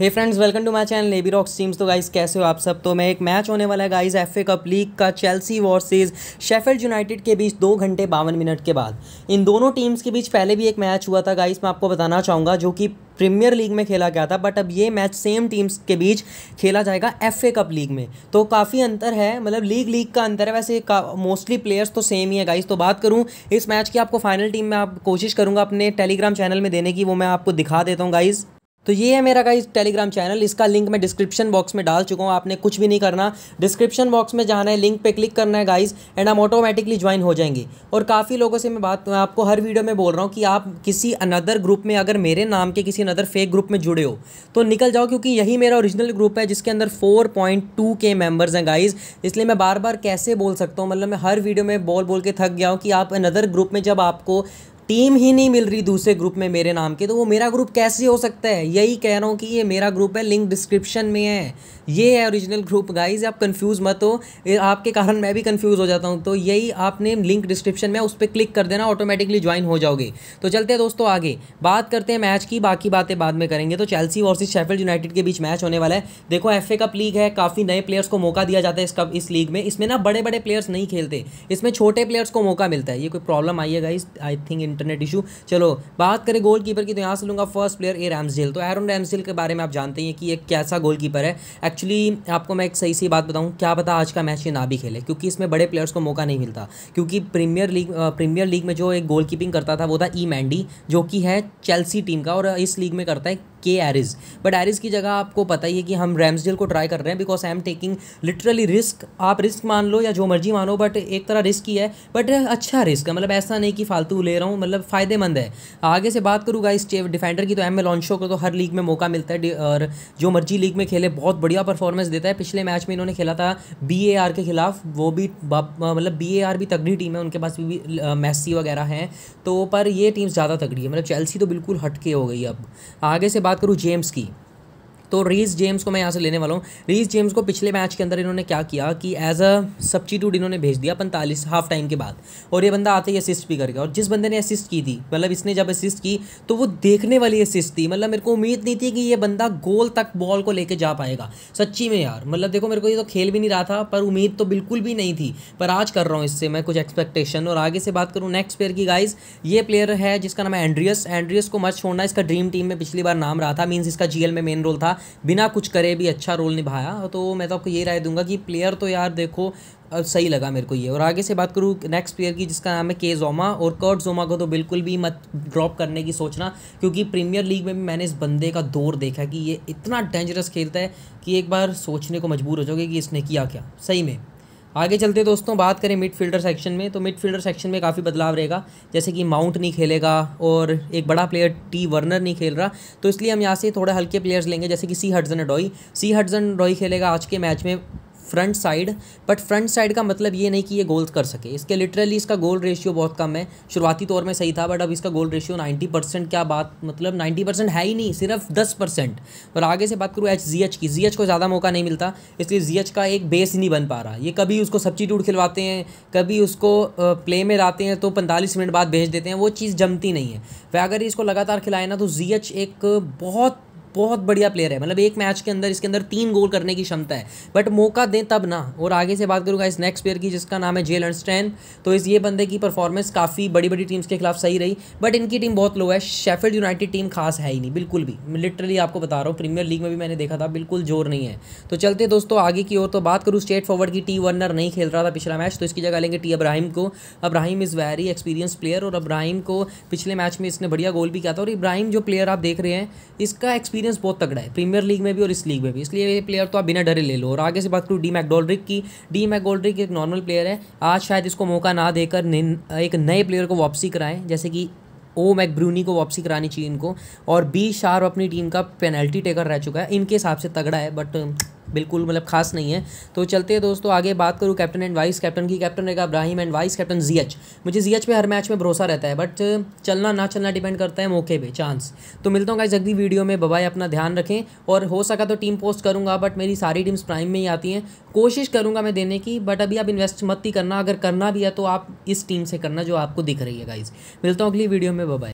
hey friends welcome to my channel लेबी rocks teams तो guys कैसे हो आप सब तो मैं एक मैच होने वाला है guys F A cup league का चेल्सी वर्सेस शेफील्ड यूनाइटेड के बीच दो घंटे बावन मिनट के बाद इन दोनों टीम्स के बीच पहले भी एक मैच हुआ था गाइस मैं आपको बताना चाहूँगा जो कि प्रीमियर लीग में खेला गया था बट अब ये मैच सेम टीम्स के बीच खेला जाएगा एफ ए कप लीग में तो काफ़ी अंतर है मतलब लीग लीग का अंतर है वैसे मोस्टली प्लेयर्स तो सेम ही है गाइस तो बात करूँ इस मैच की आपको फाइनल टीम में आप कोशिश करूँगा अपने टेलीग्राम चैनल में देने की वो मैं आपको दिखा देता हूँ गाइज़ तो ये है मेरा गाइस टेलीग्राम चैनल इसका लिंक मैं डिस्क्रिप्शन बॉक्स में डाल चुका हूँ आपने कुछ भी नहीं करना डिस्क्रिप्शन बॉक्स में जाना है लिंक पे क्लिक करना है गाइस एंड हम ऑटोमेटिकली ज्वाइन हो जाएंगे और काफ़ी लोगों से मैं बात मैं आपको हर वीडियो में बोल रहा हूँ कि आप किसी अनदर ग्रुप में अगर मेरे नाम के किसी अनदर फेक ग्रुप में जुड़े हो तो निकल जाओ क्योंकि यही मेरा ओरिजिनल ग्रुप है जिसके अंदर फोर पॉइंट टू के मेम्बर्स हैं गाइज इसलिए मैं बार बार कैसे बोल सकता हूँ मतलब मैं हर वीडियो में बोल बोल के थक गया हूँ कि आप अनदर ग्रुप में जब आपको टीम ही नहीं मिल रही दूसरे ग्रुप में मेरे नाम के तो वो मेरा ग्रुप कैसे हो सकता है यही कह रहा हूँ कि ये मेरा ग्रुप है लिंक डिस्क्रिप्शन में है ये है ओरिजिनल ग्रुप गाइज आप कंफ्यूज मत हो आपके कारण मैं भी कंफ्यूज हो जाता हूँ तो यही आपने लिंक डिस्क्रिप्शन में उस पर क्लिक कर देना ऑटोमेटिकली ज्वाइन हो जाओगे तो चलते हैं दोस्तों आगे बात करते हैं मैच की बाकी बातें बाद में करेंगे तो चेल्सी वर्सेज शेफील्ड यूनाइटेड के बीच मैच होने वाला है देखो एफ ए कप लीग है काफ़ी नए प्लेयर्स को मौका दिया जाता है इस कप इस लीग में इसमें ना बड़े बड़े प्लेयर्स नहीं खेलते इसमें छोटे प्लेयर्स को मौका मिलता है ये कोई प्रॉब्लम आई है guys I think in internet issue चलो बात करें गोलकीपर की तो यहाँ से लूँगा फर्स्ट प्लेयर ए रैमजेल तो एरन रैमजेल के बारे में आप जानते हैं कि एक कैसा गोल कीपर है एक्चुअली आपको मैं एक सही सी बात बताऊँ क्या पता आज का मैच ये ना भी खेले क्योंकि इसमें बड़े प्लेयर्स को मौका नहीं मिलता क्योंकि प्रीमियर लीग प्रीमियर लीग में जो एक गोल करता था वो था ई e मैंडी जो कि है चेल्सी टीम का और इस लीग में करता है के एरिज़ बट एरिस की जगह आपको पता ही है कि हम रैम्सडेल को ट्राई कर रहे हैं because I am taking literally risk आप रिस्क मान लो या जो मर्जी मानो बट एक तरह रिस्क ही है बट अच्छा रिस्क है मतलब ऐसा नहीं कि फालतू ले रहा हूँ मतलब फ़ायदेमंद है आगे से बात करूँगा इस डिफेंडर की तो एम ए लॉन्च को तो हर लीग में मौका मिलता है और जो मर्जी लीग में खेले बहुत बढ़िया परफॉर्मेंस देता है पिछले मैच में इन्होंने खेला था बी ए आर के खिलाफ वो भी मतलब बी ए आर भी तगड़ी टीम है उनके पास भी मैसी वगैरह हैं तो पर ये टीम ज़्यादा तगड़ी है मतलब चेल्सी तो बिल्कुल हटके हो गई अब आगे से बात करूँ जेम्स की तो रीस जेम्स को मैं यहाँ से लेने वाला हूँ रीस जेम्स को पिछले मैच के अंदर इन्होंने क्या किया कि एज अ सब्चीट्यूट इन्होंने भेज दिया पैंतालीस हाफ टाइम के बाद और ये बंदा आते ही असिस्ट भी करके और जिस बंदे ने असिस्ट की थी मतलब इसने जब असिस्ट की तो वो देखने वाली असिस्ट थी मतलब मेरे को उम्मीद नहीं थी कि ये बंदा गोल तक बॉल को लेकर जा पाएगा सच्ची में यार मतलब देखो मेरे को ये तो खेल भी नहीं रहा था पर उम्मीद तो बिल्कुल भी नहीं थी पर आज कर रहा हूँ इससे मैं कुछ एक्सपेक्टेशन और आगे से बात करूँ नेक्स्ट प्लेयर की गाइज ये प्लेयर है जिसका नाम है एंड्रियस एंड्रियस को मच छोड़ना इसका ड्रीम टीम में पिछली बार नाम रहा था मीन्स इसका जीएल में मेन रोल था बिना कुछ करे भी अच्छा रोल निभाया तो मैं तो आपको ये राय दूंगा कि प्लेयर तो यार देखो सही लगा मेरे को ये और आगे से बात करूँ नेक्स्ट प्लेयर की जिसका नाम है के जोमा और कर्ट जोमा को तो बिल्कुल भी मत ड्रॉप करने की सोचना क्योंकि प्रीमियर लीग में भी मैंने इस बंदे का दौर देखा कि ये इतना डेंजरस खेलता है कि एक बार सोचने को मजबूर हो जाओगे कि इसने किया क्या सही में आगे चलते दोस्तों बात करें मिडफील्डर सेक्शन में तो मिडफील्डर सेक्शन में काफ़ी बदलाव रहेगा जैसे कि माउंट नहीं खेलेगा और एक बड़ा प्लेयर टी वर्नर नहीं खेल रहा तो इसलिए हम यहाँ से थोड़े हल्के प्लेयर्स लेंगे जैसे कि सी हडजन डॉई सी हडजन डॉई खेलेगा आज के मैच में front side but front side का मतलब ये नहीं कि ये गोल कर सके इसके लिटरली इसका गोल रेशियो बहुत कम है शुरुआती तौर में सही था बट अब इसका गोल रेशियो नाइन्टी परसेंट क्या बात मतलब नाइन्टी परसेंट है ही नहीं सिर्फ दस परसेंट और आगे से बात करूँ एच जी एच की जी एच को ज़्यादा मौका नहीं मिलता इसलिए जी एच का एक बेस नहीं बन पा रहा ये कभी उसको सब्सिट्यूट खिलवाते हैं कभी उसको प्ले में लाते हैं तो पैंतालीस मिनट बाद भेज देते हैं वो चीज़ जमती नहीं है वह अगर इसको लगातार खिलाए ना तो जी एच एक बहुत बहुत बढ़िया प्लेयर है मतलब एक मैच के अंदर इसके अंदर तीन गोल करने की क्षमता है बट मौका दें तब ना और आगे से बात करूँगा इस नेक्स्ट प्लेयर की जिसका नाम है जेल अर्नस्टैन तो इस ये बंदे की परफॉर्मेंस काफ़ी बड़ी बड़ी टीम्स के खिलाफ सही रही बट इनकी टीम बहुत लो है शेफील्ड यूनाइटेड टीम खास है ही नहीं बिल्कुल भी लिटरली आपको बता रहा हूँ प्रीमियर लीग में भी मैंने देखा था बिल्कुल जोर नहीं है तो चलते दोस्तों आगे की ओर तो बात करूँ स्टेट फॉरवर्ड की टी वर्नर नहीं खेल रहा था पिछला मैच तो इसकी जगह लेंगे टी अब्राहिम को Abraham is very experience player और अब्राहिम को पिछले मैच में इसने बढ़िया गोल भी किया था और इब्राहिम जो प्लेयर आप देख रहे हैं इसका एक्सपीरियंस एक्सपीरियंस बहुत तगड़ा है प्रीमियर लीग में भी और इस लीग में भी इसलिए ये प्लेयर तो आप बिना डरे ले लो और आगे से बात करूँ डी मैकडोल्ड्रिक की डी मैकडोल्ड्रिक एक नॉर्मल प्लेयर है आज शायद इसको मौका ना देकर एक नए प्लेयर को वापसी कराएं जैसे कि ओ मैक ब्रूनी को वापसी करानी चाहिए इनको और बी शार्प अपनी टीम का पेनल्टी टेकर रह चुका है इनके हिसाब से तगड़ा है बट बिल्कुल मतलब खास नहीं है तो चलते हैं दोस्तों आगे बात करूँ कैप्टन एंड वाइस कैप्टन की कैप्टन रहेगा Ibrahim and vice captain G H मुझे जी एच पे हर मैच में भरोसा रहता है बट चलना ना चलना डिपेंड करता है मौके पर चांस तो मिलता हूँ गाइज अगली वीडियो में बबाई अपना ध्यान रखें और हो सका तो टीम पोस्ट करूँगा बट मेरी सारी टीम्स प्राइम में ही आती हैं कोशिश करूँगा मैं देने की बट अभी आप इन्वेस्ट मत ही करना अगर करना भी है तो आप इस टीम से करना जो आपको दिख रही है गाइज मिलता हूँ अगली वीडियो में बबाई